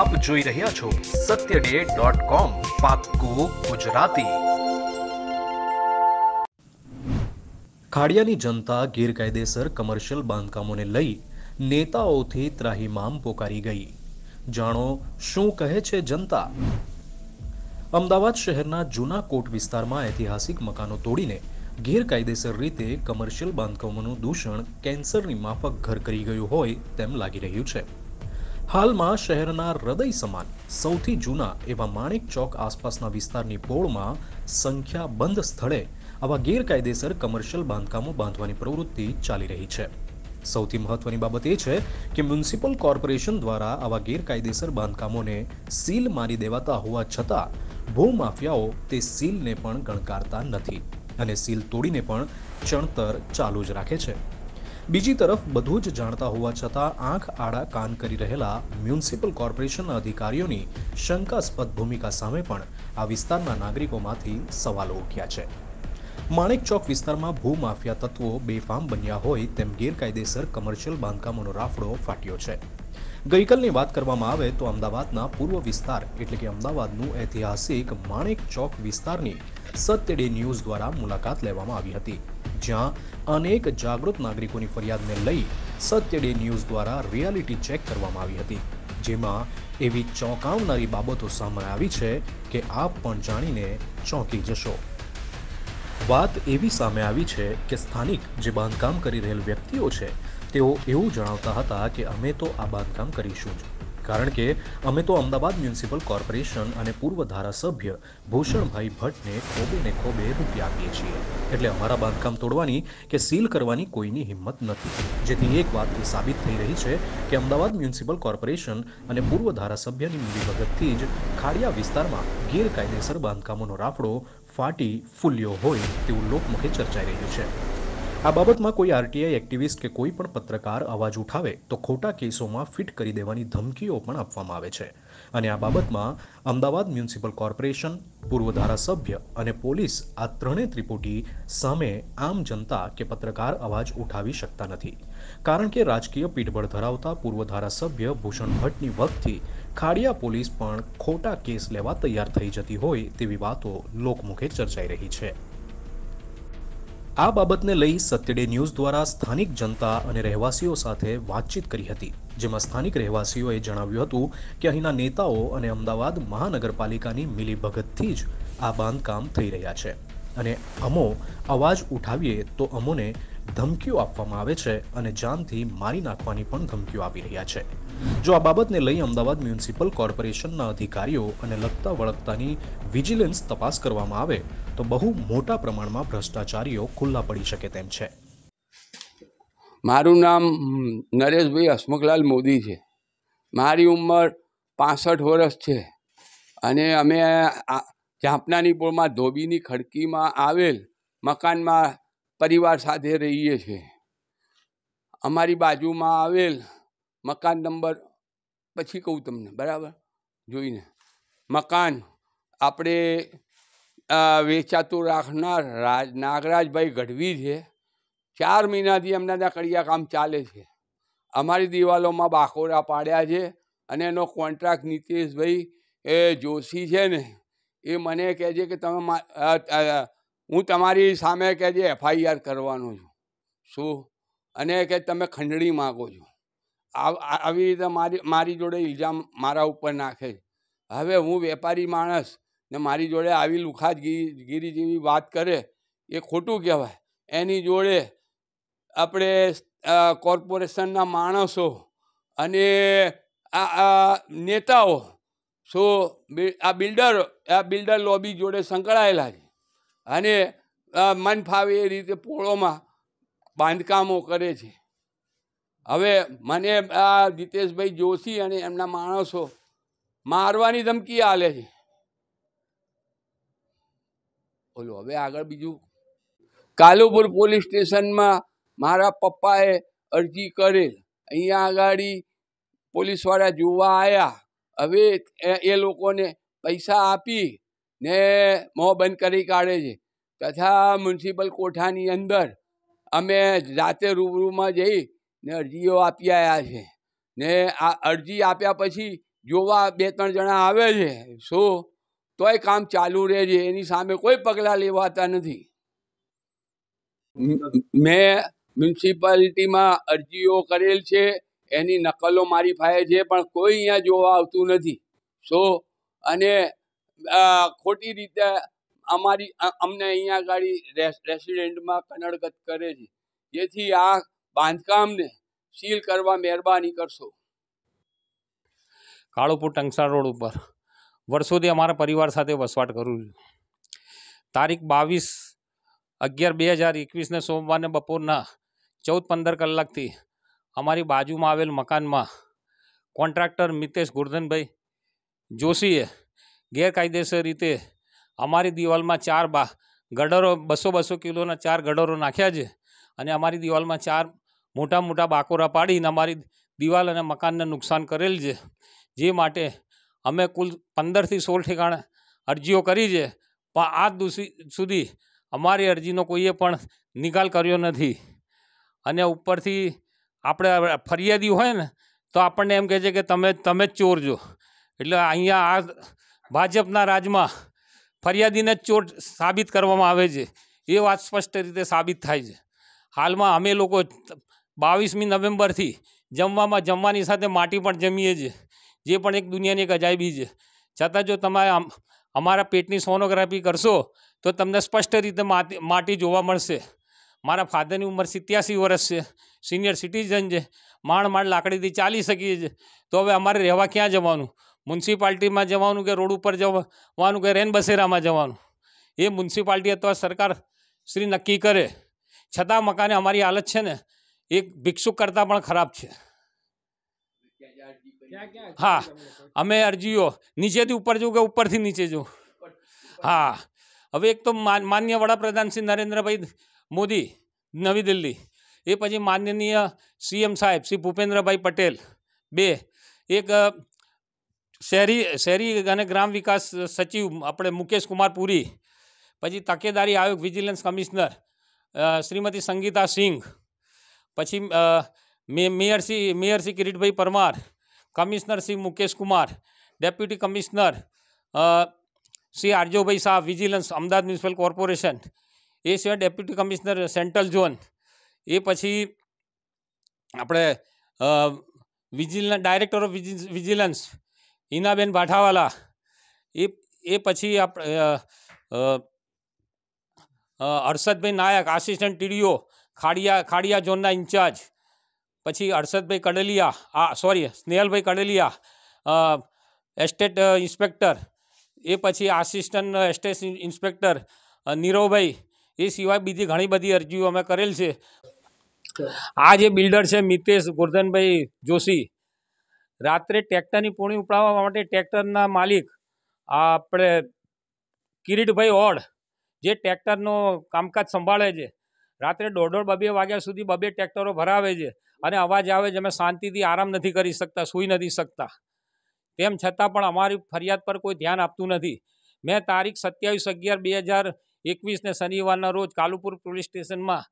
આપ જોઈ રહ્યા છો સત્ય ડોટ કોમ પાક્કું ગુજરાતી ખાડિયાની જનતા ગેરકાયદેસર કમર્શિયલ બાંધકામોને લઈ નેતાઓથી ત્રાહીમામ પોકારી ગઈ જાણો શું કહે છે જનતા અમદાવાદ શહેરના જૂના કોટ વિસ્તારમાં ઐતિહાસિક મકાનો તોડીને ગેરકાયદેસર રીતે કમર્શિયલ બાંધકામોનું દૂષણ કેન્સરની માફક ઘર કરી ગયું હોય તેમ લાગી રહ્યું છે હાલમાં શહેરના હૃદય સમાન સૌથી જૂના એવા માણેક ચોક આસપાસના વિસ્તારની પોળમાં સંખ્યાબંધ સ્થળે આવા ગેરકાયદેસર કમર્શિયલ બાંધકામો બાંધવાની પ્રવૃત્તિ ચાલી રહી છે સૌથી મહત્વની બાબત એ છે કે મ્યુનિસિપલ કોર્પોરેશન દ્વારા આવા ગેરકાયદેસર બાંધકામોને સીલ મારી દેવાતા હોવા છતાં ભૂમાફિયાઓ તે સીલને પણ ગણકારતા નથી અને સીલ તોડીને પણ ચણતર ચાલુ જ રાખે છે બીજી તરફ બધું જ જાણતા હોવા છતાં આંખ આડા કાન કરી રહેલા મ્યુનિસિપલ કોર્પોરેશનના અધિકારીઓની શંકાસ્પદ ભૂમિકા સામે પણ આ વિસ્તારના નાગરિકોમાંથી સવાલો ઉઠ્યા છે માણેક ચોક વિસ્તારમાં ભૂમાફિયા તત્વો બેફામ બન્યા હોય તેમ ગેરકાયદેસર કમર્શિયલ બાંધકામોનો રાફડો ફાટ્યો છે ગઈકાલની વાત કરવામાં આવે તો અમદાવાદના પૂર્વ વિસ્તાર એટલે કે અમદાવાદનું ઐતિહાસિક માણેક ચોક વિસ્તારની સત્ય ડે ન્યૂઝ દ્વારા મુલાકાત લેવામાં આવી હતી જ્યાં અનેક જાગૃત નાગરિકોની ફરિયાદને લઈ સત્યડે ન્યૂઝ દ્વારા રિયાલિટી ચેક કરવામાં આવી હતી જેમાં એવી ચોંકાવનારી બાબતો સામે આવી છે કે આપ પણ જાણીને ચોંકી જશો વાત એવી સામે આવી છે કે સ્થાનિક જે બાંધકામ કરી રહેલ વ્યક્તિઓ છે તેઓ એવું જણાવતા હતા કે અમે તો આ બાંધકામ કરીશું જ કારણ કે અમે તો અમદાવાદ મ્યુનિસિપલ કોર્પોરેશન અને પૂર્વ ધારાસભ્ય ભૂષણભાઈ ભટ્ટને ખોબે ને ખોબે રૂપિયા આપીએ છીએ એટલે અમારા બાંધકામ તોડવાની કે સીલ કરવાની કોઈની હિંમત નથી જેથી એક વાત એ સાબિત થઈ રહી છે કે અમદાવાદ મ્યુનિસિપલ કોર્પોરેશન અને પૂર્વ ધારાસભ્યની મિલીભગતથી જ ખાડિયા વિસ્તારમાં ગેરકાયદેસર બાંધકામોનો રાફડો ફાટી ફૂલ્યો હોય તેવું લોકમુખે ચર્ચાઈ રહ્યું છે આ બાબતમાં કોઈ આરટીઆઈ એક્ટિવિસ્ટ કે કોઈ પણ પત્રકાર અવાજ ઉઠાવે તો ખોટા કેસોમાં ફિટ કરી દેવાની ધમકીઓ પણ આપવામાં આવે છે અને આ બાબતમાં અમદાવાદ મ્યુનિસિપલ કોર્પોરેશન પૂર્વ ધારાસભ્ય અને પોલીસ આ ત્રણેય ત્રિપુટી સામે આમ જનતા કે પત્રકાર અવાજ ઉઠાવી શકતા નથી કારણ કે રાજકીય પીઠબળ ધરાવતા પૂર્વ ધારાસભ્ય ભૂષણ ભટ્ટની વખતથી ખાડિયા પોલીસ પણ ખોટા કેસ લેવા તૈયાર થઈ જતી હોય તેવી વાતો લોકમુખે ચર્ચાઈ રહી છે આ બાબતને લઈ સત્યડે ન્યૂઝ દ્વારા સ્થાનિક જનતા અને રહેવાસીઓ સાથે વાતચીત કરી હતી જેમાં સ્થાનિક રહેવાસીઓએ જણાવ્યું હતું કે અહીંના નેતાઓ અને અમદાવાદ મહાનગરપાલિકાની મિલીભગતથી જ આ બાંધકામ થઈ રહ્યા છે અને અમો અવાજ ઉઠાવીએ તો અમોને ધમકીઓ આપવામાં આવે છે અને જાનથી મારી નાખવાની પણ ધમકીઓ આવી રહ્યા છે જો આ બાબતને લઈ અમદાવાદ મ્યુનિસિપલ કોર્પોરેશનના અધિકારીઓ અને લગતા વળગતાની વિજિલન્સ તપાસ કરવામાં આવે તો બહુ મોટા પ્રમાણમાં ભ્રષ્ટાચારીઓ ખુલ્લા પડી શકે તેમ છે મારું નામ નરેશભાઈ હસમુખલાલ મોદી છે મારી ઉંમર પાસઠ વર્ષ છે અને અમે ઝાંપનાની પોળમાં ધોબીની ખડકીમાં આવેલ મકાનમાં પરિવાર સાથે રહીએ છીએ અમારી બાજુમાં આવેલ મકાન નંબર પછી કહું તમને બરાબર જોઈને મકાન આપણે વેચાતું રાખનાર રાજ નાગરાજભાઈ ગઢવી છે ચાર મહિનાથી એમના ત્યાં કડિયા કામ ચાલે છે અમારી દિવાલોમાં બાકોરા પાડ્યા છે અને એનો કોન્ટ્રાક્ટ નીતિશભાઈ એ જોશી છે ને એ મને કહે છે કે તમે હું તમારી સામે કે જે એફઆઈઆર કરવાનો છું શું અને કે તમે ખંડણી માગો છો આવી રીતે મારી મારી જોડે ઇલ્ઝામ મારા ઉપર નાખે હવે હું વેપારી માણસ ને મારી જોડે આવી ગીરી જેવી વાત કરે એ ખોટું કહેવાય એની જોડે આપણે કોર્પોરેશનના માણસો અને આ નેતાઓ સો આ બિલ્ડર આ બિલ્ડર લોબી જોડે સંકળાયેલા છે અને મન ફાવે એ રીતે પોળોમાં બાંધકામો કરે છે હવે મને આ જીતેશભાઈ જોશી અને એમના માણસો મારવાની ધમકી આલે છે બોલો હવે આગળ બીજું કાલુપુર પોલીસ સ્ટેશનમાં મારા પપ્પાએ અરજી કરેલ અહીંયા આગળ પોલીસવાળા જોવા આવ્યા હવે એ લોકોને પૈસા આપી ને મોં બંધ કરી કાઢે છે તથા મ્યુનિસિપલ કોઠાની અંદર અમે જાતે રૂબરૂમાં જઈ ને અરજીઓ આપી આવ્યા છે ને આ અરજી આપ્યા પછી જોવા બે ત્રણ જણા આવે છે શું તોય કામ ચાલુ રહે છે એની સામે કોઈ પગલાં લેવાતા નથી મેં મ્યુનિસિપાલિટીમાં અરજીઓ કરેલ છે એની નકલો મારી પાસે છે પણ કોઈ અહીંયા જોવા આવતું નથી સો અને ખોટી રીતે અમારી અમને અહીંયા આગળ રેસિડેન્ટમાં કનડગત કરે છે જેથી આ બાંધકામને સીલ કરવા મહેરબાની કરશો કાળુપુર ટંકસાળ રોડ ઉપર વર્ષોથી અમારા પરિવાર સાથે વસવાટ કરું છું તારીખ બાવીસ અગિયાર બે હજાર એકવીસને સોમવારને બપોરના ચૌદ પંદર કલાકથી અમારી બાજુમાં આવેલ મકાનમાં કોન્ટ્રાક્ટર મિતેશ ગોરધનભાઈ જોશીએ ગેરકાયદેસર રીતે અમારી દિવાલમાં ચાર બા ગડરો બસો બસો કિલોના ચાર ગડરો નાખ્યા છે અને અમારી દિવાલમાં ચાર મોટા મોટા બાકોરા પાડીને અમારી દિવાલ અને મકાનને નુકસાન કરેલ છે જે માટે અમે કુલ પંદરથી સોળ ઠેકાણે અરજીઓ કરી છે પણ આ આજ સુધી અમારી અરજીનો કોઈએ પણ નિકાલ કર્યો નથી અને ઉપરથી આપણે ફરિયાદી હોય ને તો આપણને એમ કહે છે કે તમે તમે જ ચોર છો એટલે અહીંયા આ ભાજપના રાજમાં ફરિયાદીને જ ચોટ સાબિત કરવામાં આવે છે એ વાત સ્પષ્ટ રીતે સાબિત થાય છે હાલમાં અમે લોકો બાવીસમી નવેમ્બરથી જમવામાં જમવાની સાથે માટી પણ જમીએ છીએ જે પણ એક દુનિયાની એક અજાયબી છે છતાં જો તમે અમારા પેટની સોનોગ્રાફી કરશો તો તમને સ્પષ્ટ રીતે માટી જોવા મળશે મારા ફાધરની ઉંમર સિત્યાસી વર્ષ છે સિનિયર સિટીઝન છે માંડ માંડ લાકડીથી ચાલી શકીએ છીએ તો હવે અમારે રહેવા ક્યાં જવાનું મ્યુનિસિપાલિટીમાં જવાનું કે રોડ ઉપર જવાનું કે રેન બસેરામાં જવાનું એ મ્યુનિસિપાલિટી અથવા સરકાર શ્રી નક્કી કરે છતાં મકાને અમારી હાલત છે ને એ ભિક્ષુક કરતાં પણ ખરાબ છે હા અમે અરજીઓ નીચેથી ઉપર જવું કે ઉપરથી નીચે જવું હા હવે એક તો માન્ય વડાપ્રધાન શ્રી નરેન્દ્રભાઈ મોદી નવી દિલ્હી એ પછી માનનીય સીએમ સાહેબ શ્રી ભૂપેન્દ્રભાઈ પટેલ બે એક શહેરી શહેરી અને ગ્રામ વિકાસ સચિવ આપણે મુકેશ કુમાર પુરી પછી તકેદારી આયોગ વિજિલન્સ કમિશનર શ્રીમતી સંગીતા સિંઘ પછી mayor Shri mayor Shri Kiritbhai Parmar commissioner Shri Mukesh Kumar deputy commissioner Shri Arjobhai Shah vigilance Ahmedabad municipal corporation એ સિવાય ડેપ્યુટી કમિશનર સેન્ટ્રલ ઝોન એ પછી આપણે vigilance director of vigilance Hinaben Bhathawala એ એ પછી આપ હર્ષદભાઈ નાયક આસિસ્ટન્ટ ટીડીઓ ખાડિયા ખાડિયા ઝોનના ઇન્ચાર્જ પછી હર્ષદભાઈ કડલિયા આ sorry Snehalbhai Kadaliya estate inspector એ પછી આસિસ્ટન્ટ એસ્ટેટ ઇન્સ્પેક્ટર નીરવભાઈ એ સિવાય બીજી ઘણી બધી અરજીઓ અમે કરેલ છે આ જે બિલ્ડર છે મિતેશ ગોરધનભાઈ જોશી રાત્રે ટ્રેક્ટરની પૂણી ઉપડાવવા માટે ટ્રેક્ટરના માલિક આપણે કિરીટભાઈ ઓડ જે ટ્રેક્ટરનો કામકાજ સંભાળે છે રાત્રે દોઢ દોઢ બબે વાગ્યા સુધી બબે ટ્રેક્ટરો ભરાવે છે અને અવાજ આવે છે અમે શાંતિથી આરામ નથી કરી શકતા સૂઈ નથી શકતા તેમ છતાં પણ અમારી ફરિયાદ પર કોઈ ધ્યાન આપતું નથી મેં તારીખ સત્યાવીસ અગિયાર બે હજાર એકવીસને શનિવારના રોજ કાલુપુર પોલીસ સ્ટેશનમાં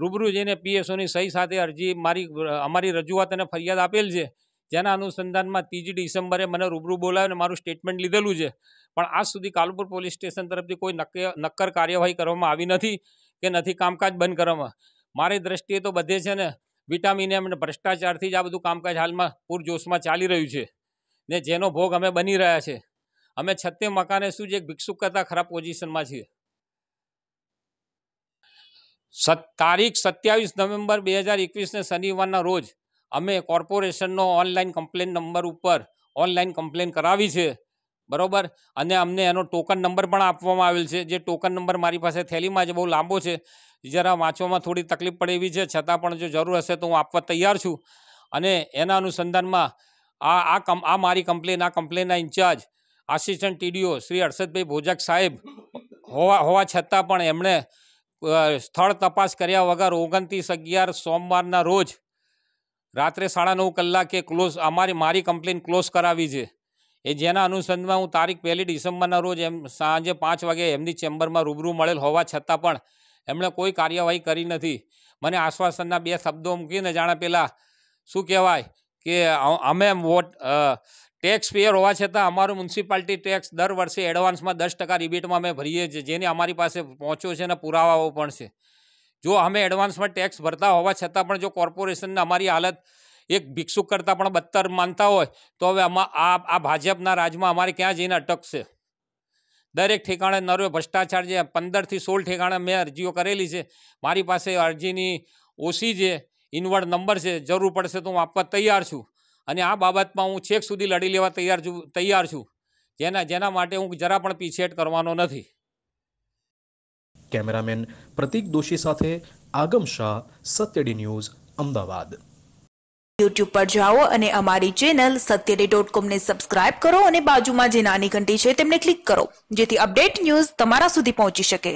રૂબરૂ જઈને પીએસઓની સહી સાથે અરજી મારી અમારી રજૂઆત અને ફરિયાદ આપેલ છે જેના અનુસંધાનમાં ત્રીજી ડિસેમ્બરે મને રૂબરૂ બોલાવ્યો અને મારું સ્ટેટમેન્ટ લીધેલું છે પણ આજ સુધી કાલુપુર પોલીસ સ્ટેશન તરફથી કોઈ નક્કર કાર્યવાહી કરવામાં આવી નથી કે નથી કામકાજ બંધ કરવામાં મારી દૃષ્ટિએ તો બધે છે ને વિટામિન એમ અને ભ્રષ્ટાચારથી જ આ બધું કામકાજ હાલમાં પૂરજોશમાં ચાલી રહ્યું છે ને જેનો ભોગ અમે બની રહ્યા છે અમે છત્તે મકાને શું છે એક ભિક્ષુક કરતાં ખરાબ પોઝિશનમાં છીએ તારીખ સત્યાવીસ નવેમ્બર બે હજાર એકવીસને શનિવારના રોજ અમે કોર્પોરેશનનો ઓનલાઈન કમ્પ્લેન નંબર ઉપર ઓનલાઈન કમ્પ્લેન કરાવી છે બરાબર અને અમને એનો ટોકન નંબર પણ આપવામાં આવેલ છે જે ટોકન નંબર મારી પાસે થેલીમાં જ બહુ લાંબો છે જરા વાંચવામાં થોડી તકલીફ પડે એવી છે છતાં પણ જો જરૂર હશે તો હું આપવા તૈયાર છું અને એના અનુસંધાનમાં આ આ કમ આ મારી કમ્પ્લેન આ કમ્પ્લેનના incharge assistant TDO Shri Harshadbhai Bhojak સાહેબ હોવા હોવા છતાં પણ એમણે સ્થળ તપાસ કર્યા વગર ઓગણત્રીસ અગિયાર સોમવારના રોજ રાત્રે સાડા નવ કલાકે ક્લોઝ અમારી મારી કમ્પ્લેન ક્લોઝ કરાવી છે એ જેના અનુસંધાનમાં હું તારીખ પહેલી ડિસેમ્બરના રોજ એમ સાંજે પાંચ વાગે એમની ચેમ્બરમાં રૂબરૂ મળેલ હોવા છતાં પણ એમણે કોઈ કાર્યવાહી કરી નથી મને આશ્વાસનના બે શબ્દો મૂકીને જાણે પહેલાં શું કહેવાય કે અમે વોટ ટેક્સ પેયર હોવા છતાં અમારું મ્યુનિસિપાલિટી ટેક્સ દર વર્ષે એડવાન્સમાં દસ ટકા રિબેટમાં અમે ભરીએ છીએ જેની અમારી પાસે પહોંચ્યો છે અને પુરાવાઓ પણ છે જો અમે એડવાન્સમાં ટેક્સ ભરતા હોવા છતાં પણ જો કોર્પોરેશનને અમારી હાલત એક ભિક્ષુક કરતાં પણ બત્તર માનતા હોય તો હવે આમાં આ આ ભાજપના રાજમાં અમારે ક્યાં જઈને અટકશે દરેક ઠેકાણે નરવે ભ્રષ્ટાચાર જે પંદરથી સોળ ઠેકાણે મેં અરજીઓ કરેલી છે મારી પાસે અરજીની ઓછી જે ઇન્વર્ટ નંબર છે જરૂર પડશે તો હું આપવા તૈયાર છું અને આ બાબતમાં હું છેક સુધી લડી લેવા તૈયાર છું તૈયાર છું જેના જેના માટે હું જરા પણ પીછેટ કરવાનો નથી કેમેરામેન પ્રતિક દોશી સાથે આગમ શાહ સત્યડી ન્યૂઝ અમદાવાદ યુટ્યુબ પર જાઓ અને અમારી ચેનલ સત્ય સત્યડી ડોટ કોમ ને સબસ્ક્રાઇબ કરો અને બાજુમાં જે નાની ઘંટી છે તેમને ક્લિક કરો જેથી અપડેટ ન્યૂઝ તમારા સુધી પહોંચી શકે